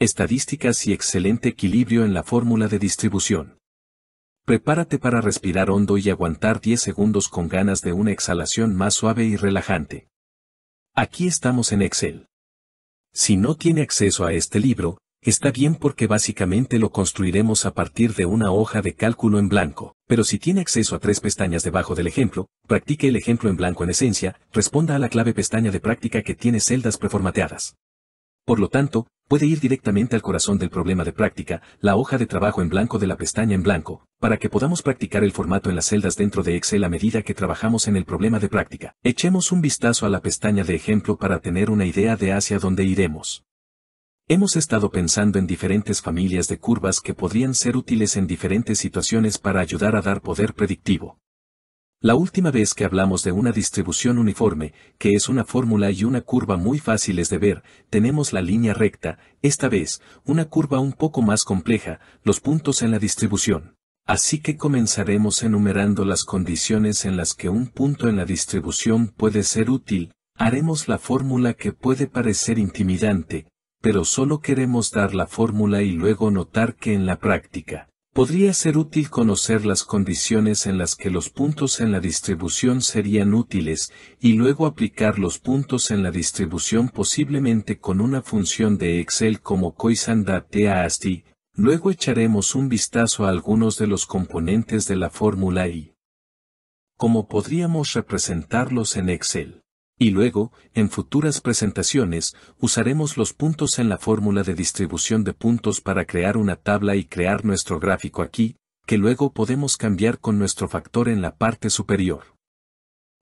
estadísticas y excelente equilibrio en la fórmula de distribución. Prepárate para respirar hondo y aguantar 10 segundos con ganas de una exhalación más suave y relajante. Aquí estamos en Excel. Si no tiene acceso a este libro, está bien porque básicamente lo construiremos a partir de una hoja de cálculo en blanco, pero si tiene acceso a tres pestañas debajo del ejemplo, practique el ejemplo en blanco en esencia, responda a la clave pestaña de práctica que tiene celdas preformateadas. Por lo tanto, puede ir directamente al corazón del problema de práctica, la hoja de trabajo en blanco de la pestaña en blanco, para que podamos practicar el formato en las celdas dentro de Excel a medida que trabajamos en el problema de práctica. Echemos un vistazo a la pestaña de ejemplo para tener una idea de hacia dónde iremos. Hemos estado pensando en diferentes familias de curvas que podrían ser útiles en diferentes situaciones para ayudar a dar poder predictivo. La última vez que hablamos de una distribución uniforme, que es una fórmula y una curva muy fáciles de ver, tenemos la línea recta, esta vez, una curva un poco más compleja, los puntos en la distribución. Así que comenzaremos enumerando las condiciones en las que un punto en la distribución puede ser útil, haremos la fórmula que puede parecer intimidante, pero solo queremos dar la fórmula y luego notar que en la práctica, podría ser útil conocer las condiciones en las que los puntos en la distribución serían útiles y luego aplicar los puntos en la distribución posiblemente con una función de Excel como coisandate luego echaremos un vistazo a algunos de los componentes de la fórmula y cómo podríamos representarlos en Excel y luego, en futuras presentaciones, usaremos los puntos en la fórmula de distribución de puntos para crear una tabla y crear nuestro gráfico aquí, que luego podemos cambiar con nuestro factor en la parte superior.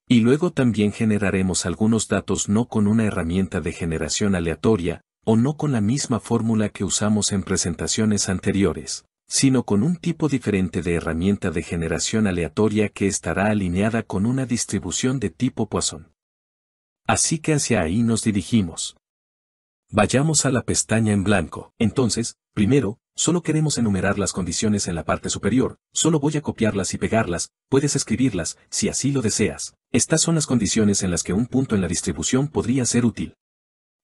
Y luego también generaremos algunos datos no con una herramienta de generación aleatoria, o no con la misma fórmula que usamos en presentaciones anteriores, sino con un tipo diferente de herramienta de generación aleatoria que estará alineada con una distribución de tipo Poisson. Así que hacia ahí nos dirigimos. Vayamos a la pestaña en blanco. Entonces, primero, solo queremos enumerar las condiciones en la parte superior, solo voy a copiarlas y pegarlas, puedes escribirlas, si así lo deseas. Estas son las condiciones en las que un punto en la distribución podría ser útil.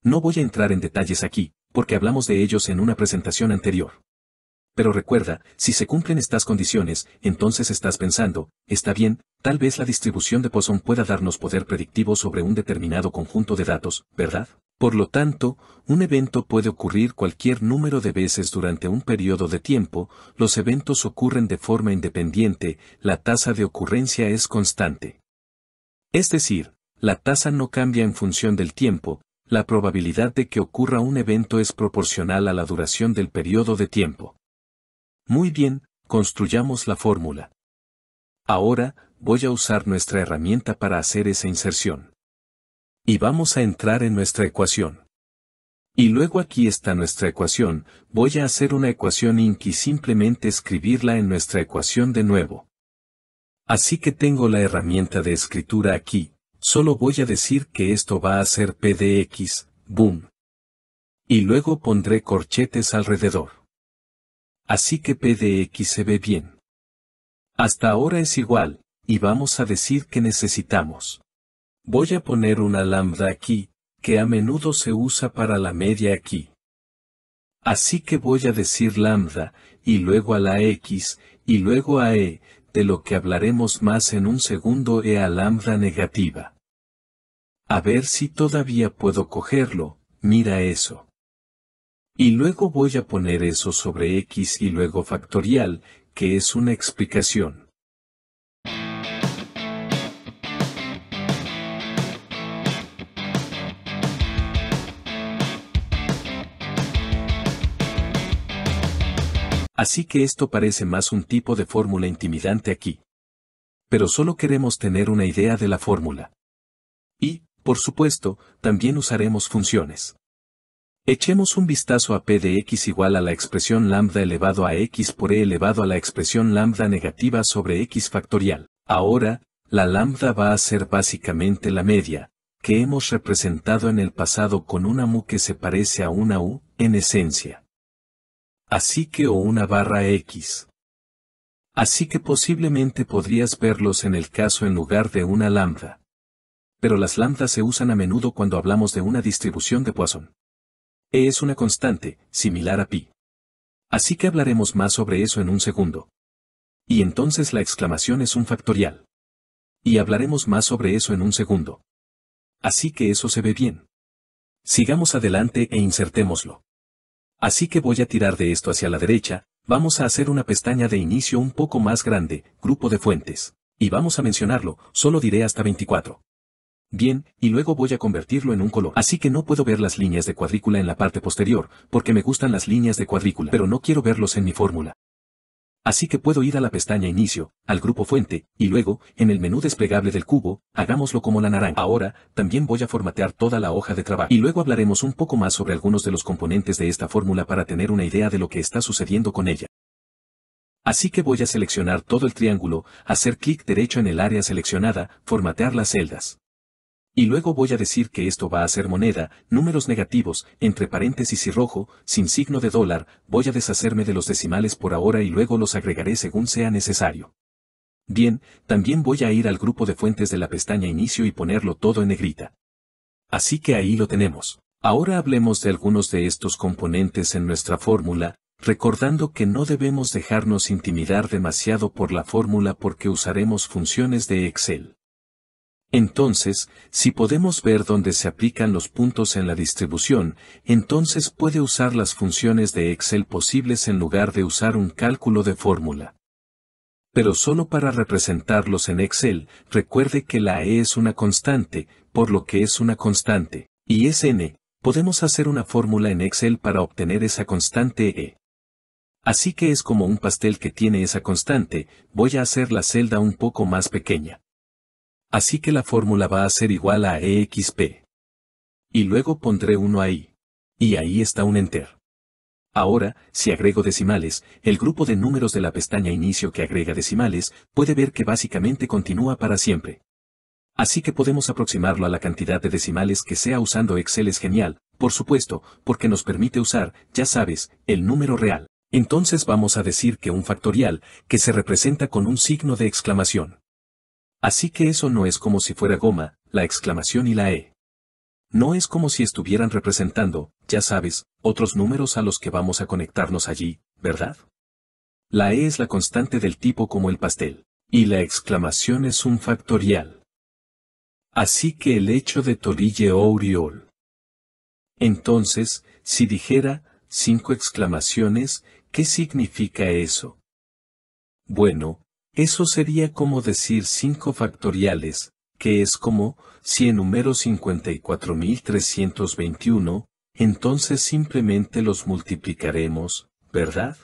No voy a entrar en detalles aquí, porque hablamos de ellos en una presentación anterior. Pero recuerda, si se cumplen estas condiciones, entonces estás pensando, está bien, tal vez la distribución de Poisson pueda darnos poder predictivo sobre un determinado conjunto de datos, ¿verdad? Por lo tanto, un evento puede ocurrir cualquier número de veces durante un periodo de tiempo, los eventos ocurren de forma independiente, la tasa de ocurrencia es constante. Es decir, la tasa no cambia en función del tiempo, la probabilidad de que ocurra un evento es proporcional a la duración del periodo de tiempo. Muy bien, construyamos la fórmula. Ahora, voy a usar nuestra herramienta para hacer esa inserción. Y vamos a entrar en nuestra ecuación. Y luego aquí está nuestra ecuación, voy a hacer una ecuación inky y simplemente escribirla en nuestra ecuación de nuevo. Así que tengo la herramienta de escritura aquí, solo voy a decir que esto va a ser PDX, boom. Y luego pondré corchetes alrededor. Así que P de X se ve bien. Hasta ahora es igual, y vamos a decir que necesitamos. Voy a poner una lambda aquí, que a menudo se usa para la media aquí. Así que voy a decir lambda, y luego a la x, y luego a e, de lo que hablaremos más en un segundo e a lambda negativa. A ver si todavía puedo cogerlo, mira eso. Y luego voy a poner eso sobre x y luego factorial, que es una explicación. Así que esto parece más un tipo de fórmula intimidante aquí. Pero solo queremos tener una idea de la fórmula. Y, por supuesto, también usaremos funciones. Echemos un vistazo a p de x igual a la expresión lambda elevado a x por e elevado a la expresión lambda negativa sobre x factorial. Ahora, la lambda va a ser básicamente la media, que hemos representado en el pasado con una mu que se parece a una u, en esencia. Así que o una barra x. Así que posiblemente podrías verlos en el caso en lugar de una lambda. Pero las lambdas se usan a menudo cuando hablamos de una distribución de Poisson es una constante, similar a pi. Así que hablaremos más sobre eso en un segundo. Y entonces la exclamación es un factorial. Y hablaremos más sobre eso en un segundo. Así que eso se ve bien. Sigamos adelante e insertémoslo. Así que voy a tirar de esto hacia la derecha, vamos a hacer una pestaña de inicio un poco más grande, grupo de fuentes. Y vamos a mencionarlo, solo diré hasta 24 bien, y luego voy a convertirlo en un color. Así que no puedo ver las líneas de cuadrícula en la parte posterior, porque me gustan las líneas de cuadrícula, pero no quiero verlos en mi fórmula. Así que puedo ir a la pestaña Inicio, al grupo Fuente, y luego, en el menú desplegable del cubo, hagámoslo como la naranja. Ahora, también voy a formatear toda la hoja de trabajo. Y luego hablaremos un poco más sobre algunos de los componentes de esta fórmula para tener una idea de lo que está sucediendo con ella. Así que voy a seleccionar todo el triángulo, hacer clic derecho en el área seleccionada, formatear las celdas. Y luego voy a decir que esto va a ser moneda, números negativos, entre paréntesis y rojo, sin signo de dólar, voy a deshacerme de los decimales por ahora y luego los agregaré según sea necesario. Bien, también voy a ir al grupo de fuentes de la pestaña inicio y ponerlo todo en negrita. Así que ahí lo tenemos. Ahora hablemos de algunos de estos componentes en nuestra fórmula, recordando que no debemos dejarnos intimidar demasiado por la fórmula porque usaremos funciones de Excel. Entonces, si podemos ver dónde se aplican los puntos en la distribución, entonces puede usar las funciones de Excel posibles en lugar de usar un cálculo de fórmula. Pero solo para representarlos en Excel, recuerde que la E es una constante, por lo que es una constante, y es N, podemos hacer una fórmula en Excel para obtener esa constante E. Así que es como un pastel que tiene esa constante, voy a hacer la celda un poco más pequeña. Así que la fórmula va a ser igual a EXP. Y luego pondré uno ahí. Y ahí está un enter. Ahora, si agrego decimales, el grupo de números de la pestaña Inicio que agrega decimales puede ver que básicamente continúa para siempre. Así que podemos aproximarlo a la cantidad de decimales que sea usando Excel es genial, por supuesto, porque nos permite usar, ya sabes, el número real. Entonces vamos a decir que un factorial, que se representa con un signo de exclamación. Así que eso no es como si fuera goma, la exclamación y la E. No es como si estuvieran representando, ya sabes, otros números a los que vamos a conectarnos allí, ¿verdad? La E es la constante del tipo como el pastel, y la exclamación es un factorial. Así que el hecho de Torille Oriol. Entonces, si dijera, cinco exclamaciones, ¿qué significa eso? Bueno, eso sería como decir 5 factoriales, que es como, si número 54.321, entonces simplemente los multiplicaremos, ¿verdad?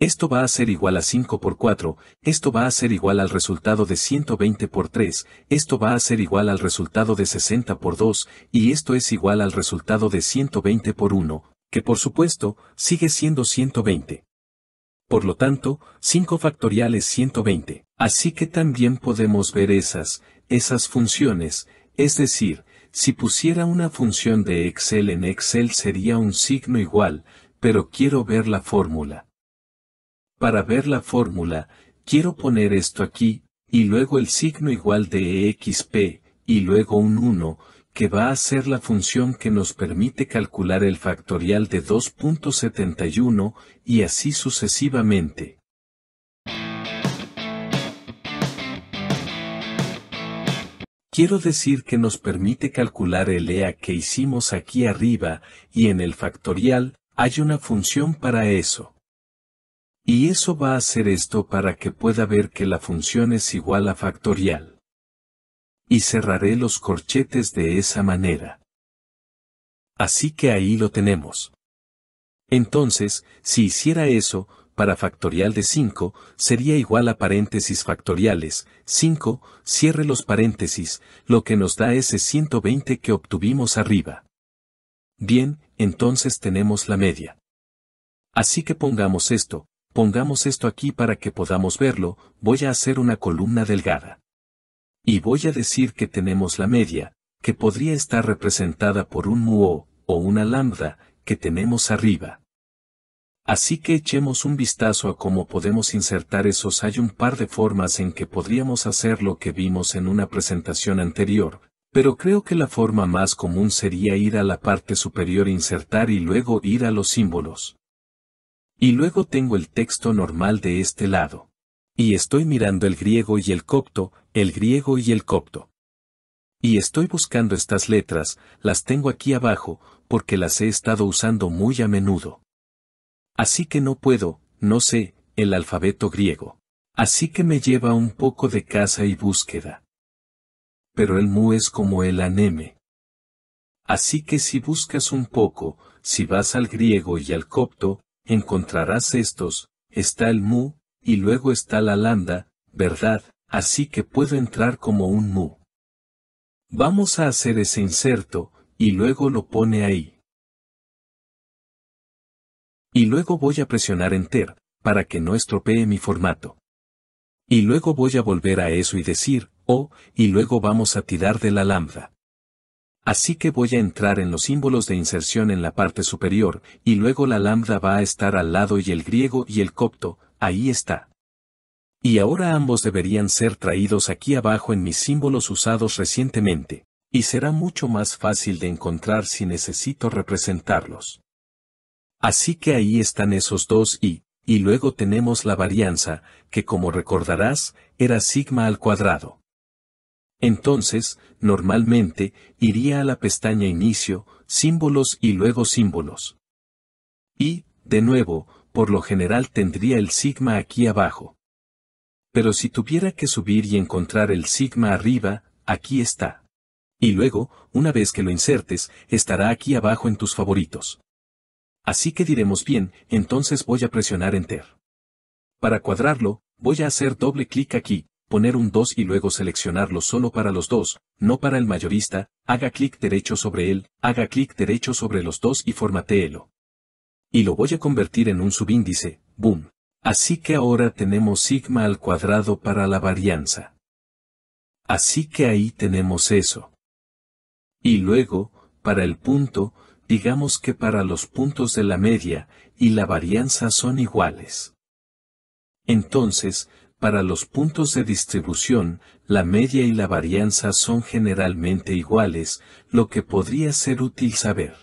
Esto va a ser igual a 5 por 4, esto va a ser igual al resultado de 120 por 3, esto va a ser igual al resultado de 60 por 2, y esto es igual al resultado de 120 por 1, que por supuesto, sigue siendo 120. Por lo tanto, 5 factorial es 120. Así que también podemos ver esas, esas funciones, es decir, si pusiera una función de Excel en Excel sería un signo igual, pero quiero ver la fórmula. Para ver la fórmula, quiero poner esto aquí, y luego el signo igual de EXP, y luego un 1, que va a ser la función que nos permite calcular el factorial de 2.71 y así sucesivamente. Quiero decir que nos permite calcular el EA que hicimos aquí arriba, y en el factorial, hay una función para eso. Y eso va a hacer esto para que pueda ver que la función es igual a factorial y cerraré los corchetes de esa manera. Así que ahí lo tenemos. Entonces, si hiciera eso, para factorial de 5, sería igual a paréntesis factoriales, 5, cierre los paréntesis, lo que nos da ese 120 que obtuvimos arriba. Bien, entonces tenemos la media. Así que pongamos esto, pongamos esto aquí para que podamos verlo, voy a hacer una columna delgada. Y voy a decir que tenemos la media, que podría estar representada por un muo, o una lambda, que tenemos arriba. Así que echemos un vistazo a cómo podemos insertar esos. Hay un par de formas en que podríamos hacer lo que vimos en una presentación anterior, pero creo que la forma más común sería ir a la parte superior insertar y luego ir a los símbolos. Y luego tengo el texto normal de este lado. Y estoy mirando el griego y el copto, el griego y el copto. Y estoy buscando estas letras, las tengo aquí abajo, porque las he estado usando muy a menudo. Así que no puedo, no sé, el alfabeto griego. Así que me lleva un poco de casa y búsqueda. Pero el mu es como el aneme. Así que si buscas un poco, si vas al griego y al copto, encontrarás estos, está el mu, y luego está la lambda, ¿verdad? Así que puedo entrar como un mu. Vamos a hacer ese inserto, y luego lo pone ahí. Y luego voy a presionar Enter, para que no estropee mi formato. Y luego voy a volver a eso y decir, oh, y luego vamos a tirar de la lambda. Así que voy a entrar en los símbolos de inserción en la parte superior, y luego la lambda va a estar al lado y el griego y el copto, ahí está. Y ahora ambos deberían ser traídos aquí abajo en mis símbolos usados recientemente, y será mucho más fácil de encontrar si necesito representarlos. Así que ahí están esos dos y, y luego tenemos la varianza, que como recordarás, era sigma al cuadrado. Entonces, normalmente, iría a la pestaña Inicio, Símbolos y luego Símbolos. Y, de nuevo, por lo general tendría el sigma aquí abajo. Pero si tuviera que subir y encontrar el sigma arriba, aquí está. Y luego, una vez que lo insertes, estará aquí abajo en tus favoritos. Así que diremos bien, entonces voy a presionar Enter. Para cuadrarlo, voy a hacer doble clic aquí, poner un 2 y luego seleccionarlo solo para los dos, no para el mayorista, haga clic derecho sobre él, haga clic derecho sobre los dos y formateelo y lo voy a convertir en un subíndice, boom. Así que ahora tenemos sigma al cuadrado para la varianza. Así que ahí tenemos eso. Y luego, para el punto, digamos que para los puntos de la media y la varianza son iguales. Entonces, para los puntos de distribución, la media y la varianza son generalmente iguales, lo que podría ser útil saber.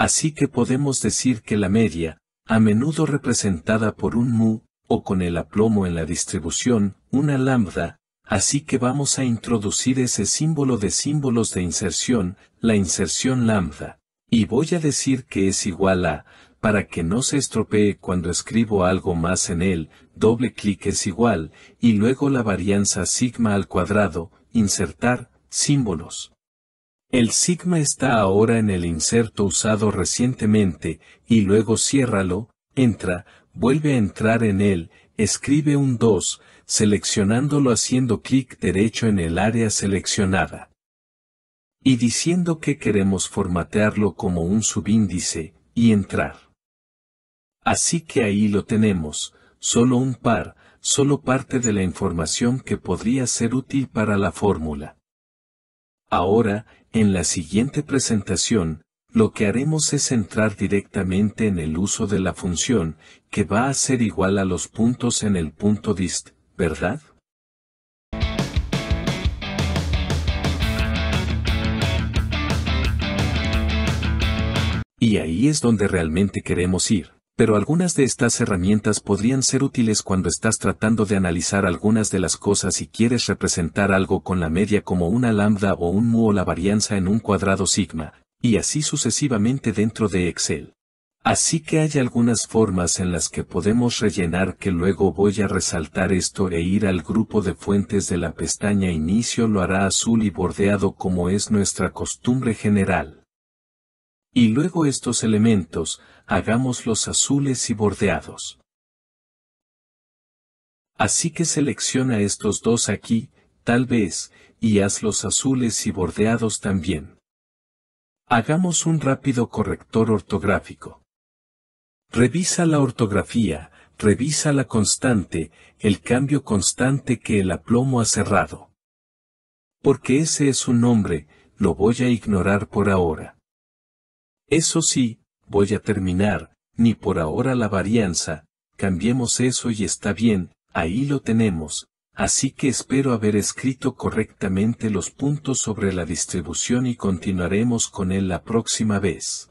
Así que podemos decir que la media, a menudo representada por un mu, o con el aplomo en la distribución, una lambda, así que vamos a introducir ese símbolo de símbolos de inserción, la inserción lambda, y voy a decir que es igual a, para que no se estropee cuando escribo algo más en él, doble clic es igual, y luego la varianza sigma al cuadrado, insertar, símbolos. El sigma está ahora en el inserto usado recientemente, y luego ciérralo, entra, vuelve a entrar en él, escribe un 2, seleccionándolo haciendo clic derecho en el área seleccionada. Y diciendo que queremos formatearlo como un subíndice, y entrar. Así que ahí lo tenemos, solo un par, solo parte de la información que podría ser útil para la fórmula. Ahora, en la siguiente presentación, lo que haremos es entrar directamente en el uso de la función, que va a ser igual a los puntos en el punto dist, ¿verdad? Y ahí es donde realmente queremos ir pero algunas de estas herramientas podrían ser útiles cuando estás tratando de analizar algunas de las cosas y quieres representar algo con la media como una lambda o un mu o la varianza en un cuadrado sigma, y así sucesivamente dentro de Excel. Así que hay algunas formas en las que podemos rellenar que luego voy a resaltar esto e ir al grupo de fuentes de la pestaña inicio lo hará azul y bordeado como es nuestra costumbre general. Y luego estos elementos, hagámoslos azules y bordeados. Así que selecciona estos dos aquí, tal vez, y hazlos azules y bordeados también. Hagamos un rápido corrector ortográfico. Revisa la ortografía, revisa la constante, el cambio constante que el aplomo ha cerrado. Porque ese es un nombre, lo voy a ignorar por ahora. Eso sí, voy a terminar, ni por ahora la varianza, cambiemos eso y está bien, ahí lo tenemos, así que espero haber escrito correctamente los puntos sobre la distribución y continuaremos con él la próxima vez.